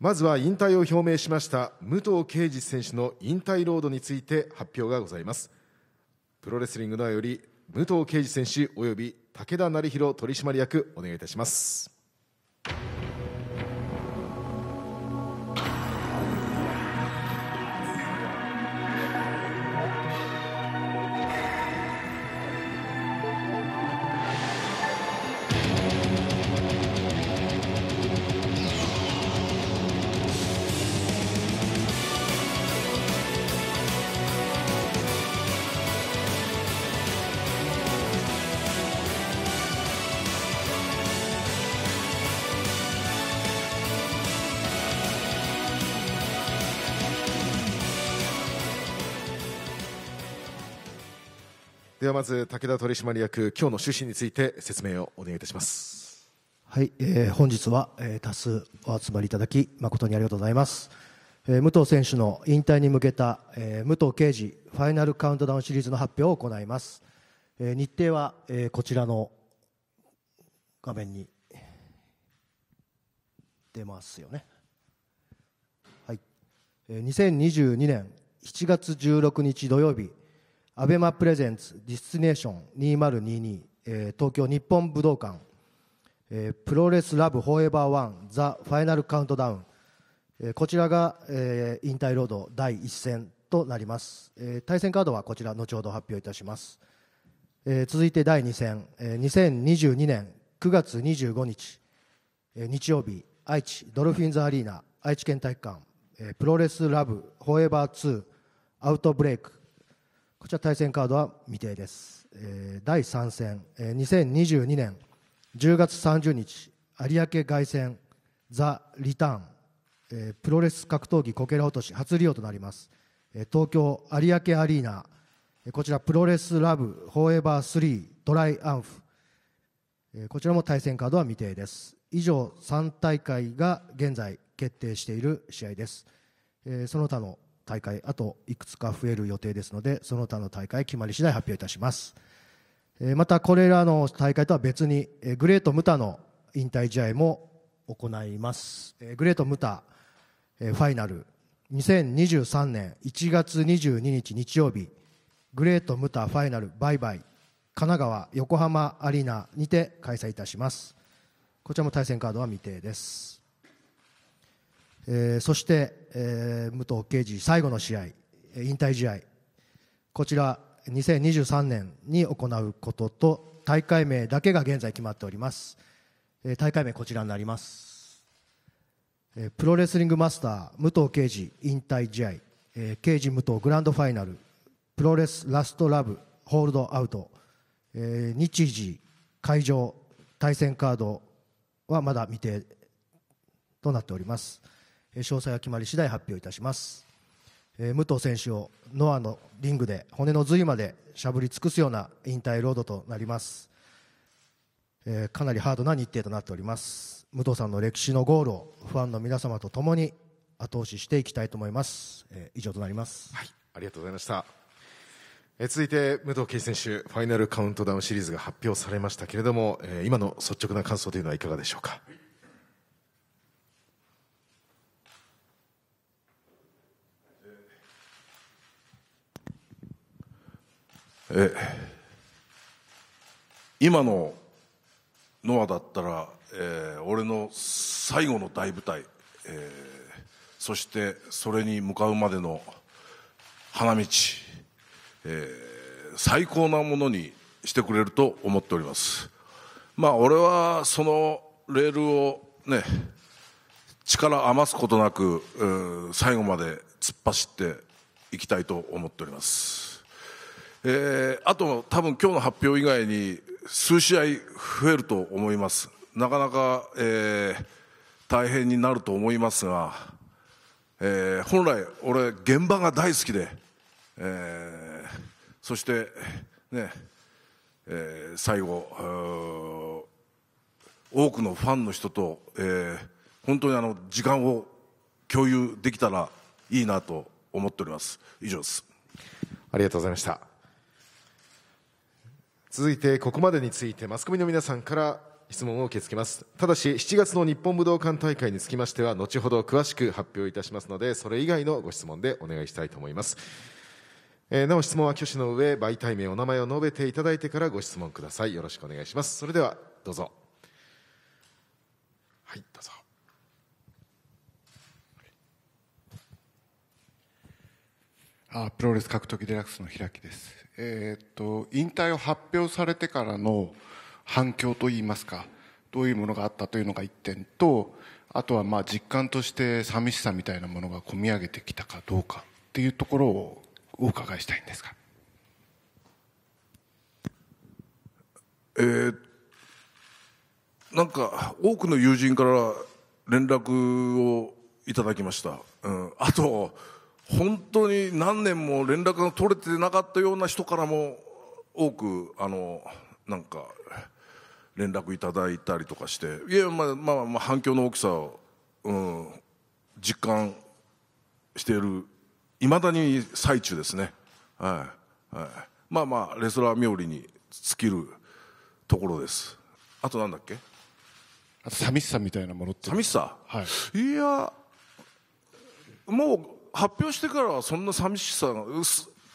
まずは引退を表明しました武藤敬司選手の引退ロードについて発表がございますプロレスリングのより武藤敬司選手及び武田成弘取締役お願いいたしますはまず武田取締役、今日の趣旨について説明をお願いいたします。はい、えー、本日は、えー、多数お集まりいただき誠にありがとうございます。えー、武藤選手の引退に向けた、えー、武藤敬司ファイナルカウントダウンシリーズの発表を行います。えー、日程は、えー、こちらの画面に出ますよね。はい、えー、2022年7月16日土曜日アベマプレゼンツディスネーション2022、えー、東京日本武道館、えー、プロレスラブフォーエバーワンザファイナルカウントダウン、えー、こちらが、えー、引退ロード第1戦となります、えー、対戦カードはこちら後ほど発表いたします、えー、続いて第2戦、えー、2022年9月25日、えー、日曜日愛知ドルフィンズアリーナ愛知県体育館、えー、プロレスラブフォーエバー2アウトブレイクこちら対戦カードは未定です。えー、第3戦、えー、2022年10月30日、有明凱旋、ザ・リターン、えー、プロレス格闘技こけら落とし初利用となります。えー、東京有明アリーナ、えー、こちらプロレスラブフォーエバー3トライアンフ、えー、こちらも対戦カードは未定です。以上3大会が現在決定している試合です。えー、その他の大会あといくつか増える予定ですのでその他の大会決まり次第発表いたしますまたこれらの大会とは別にグレート・ムタの引退試合も行いますグレート・ムタファイナル2023年1月22日日曜日グレート・ムタファイナルバイバイ神奈川横浜アリーナにて開催いたしますこちらも対戦カードは未定ですえー、そして、えー、武藤敬司最後の試合引退試合こちら2023年に行うことと大会名だけが現在決まっております、えー、大会名こちらになります、えー、プロレスリングマスター武藤敬司引退試合、えー、敬司武藤グランドファイナルプロレスラストラブホールドアウト、えー、日時会場対戦カードはまだ未定となっております。詳細は決まり次第発表いたします、えー、武藤選手をノアのリングで骨の髄までしゃぶり尽くすような引退ロードとなります、えー、かなりハードな日程となっております武藤さんの歴史のゴールをファンの皆様と共に後押ししていきたいと思います、えー、以上となります、はい、ありがとうございましたえ続いて武藤圭選手ファイナルカウントダウンシリーズが発表されましたけれども、えー、今の率直な感想というのはいかがでしょうか、え今のノアだったら、えー、俺の最後の大舞台、えー、そしてそれに向かうまでの花道、えー、最高なものにしてくれると思っておりますまあ俺はそのレールをね力余すことなく最後まで突っ走っていきたいと思っておりますえー、あと多分今日の発表以外に数試合増えると思いますなかなか、えー、大変になると思いますが、えー、本来俺現場が大好きで、えー、そしてね、えー、最後多くのファンの人と、えー、本当にあの時間を共有できたらいいなと思っております以上ですありがとうございました続いてここまでについてマスコミの皆さんから質問を受け付けますただし7月の日本武道館大会につきましては後ほど詳しく発表いたしますのでそれ以外のご質問でお願いしたいと思います、えー、なお質問は挙手の上媒体名お名前を述べていただいてからご質問くださいよろしくお願いしますそれではどうぞはいどうぞあプロレス格闘技デラックスの開きです、えー、っと引退を発表されてからの反響といいますかどういうものがあったというのが1点とあとはまあ実感として寂しさみたいなものが込み上げてきたかどうかっていうところをお伺いしたいんですが。えー、なんか多くの友人から連絡をいただきました、うん、あと本当に何年も連絡が取れてなかったような人からも多くあのなんか連絡いただいたりとかしていや、まあまあ、まあ反響の大きさを、うん、実感しているいまだに最中ですね、はいはい、まあまあレスラー冥利に尽きるところですあとなんだっけあと寂しさみたいなものって寂しさ、はい、いやもう発表してからはそんな寂しさが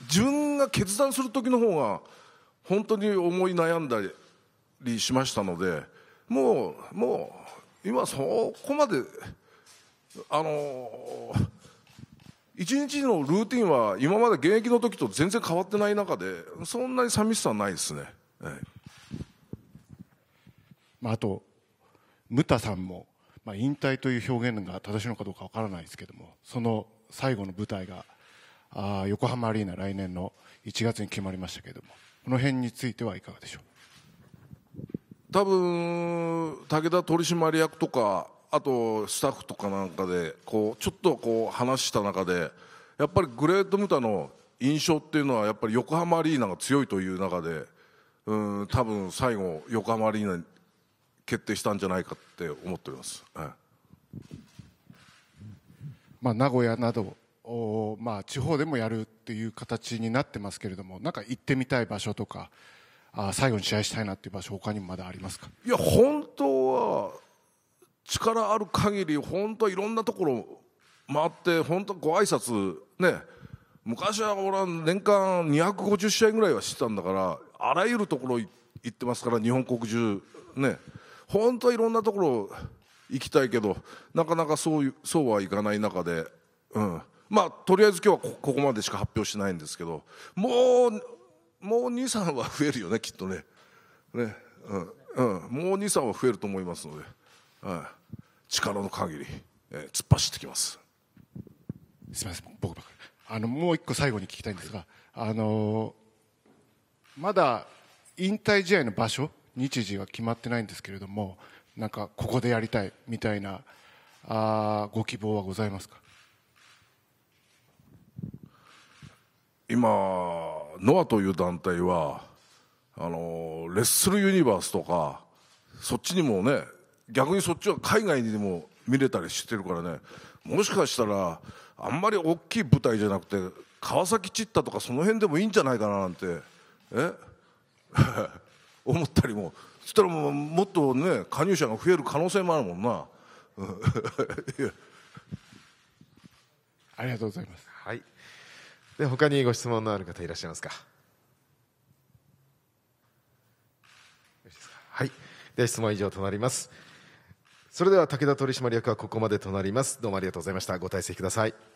自分が決断する時の方が本当に思い悩んだりしましたのでもうもう今そこまであの一日のルーティンは今まで現役の時と全然変わってない中でそんなに寂しさはないですね。はいまあ、あとムタさんも、まあ、引退という表現が正しいのかどうかわからないですけどもその最後の舞台があ横浜アリーナ、来年の1月に決まりましたけれども、この辺についてはいかがでしょう多分武田取締役とか、あとスタッフとかなんかでこう、ちょっとこう話した中で、やっぱりグレートムタの印象っていうのは、やっぱり横浜アリーナが強いという中で、うん多分最後、横浜アリーナに決定したんじゃないかって思っております。はいまあ、名古屋などまあ、地方でもやるっていう形になってますけれどもなんか行ってみたい場所とかあ最後に試合したいなっていう場所他にもまだありますかいや本当は力ある限り本当はいろんなところ回って本当ご挨拶ね昔は俺は年間250試合ぐらいはしてたんだからあらゆるところ行ってますから日本国中ね本当はいろんなところ行きたいけどなかなかそういうそうはいかない中で、うん、まあとりあえず今日はここまでしか発表しないんですけどもうもう23は増えるよねきっとねね、うんうん、もう23は増えると思いますので、はい、力の限り、えー、突っ走ってきますすみません僕ばかりあのもう一個最後に聞きたいんですが、はい、あのまだ引退試合の場所日時は決まってないんですけれどもなんかここでやりたいみたいなあご希望はございますか今ノアという団体はあのレッスルユニバースとかそっちにもね逆にそっちは海外にも見れたりしてるからねもしかしたらあんまり大きい舞台じゃなくて川崎チッタとかその辺でもいいんじゃないかななんてえ 思ったりもそしたらもうもっとね加入者が増える可能性もあるもんな ありがとうございます、はい、で他にご質問のある方いらっしゃいますかはいで質問以上となりますそれでは武田取締役はここまでとなりますどうもありがとうございましたご退席ください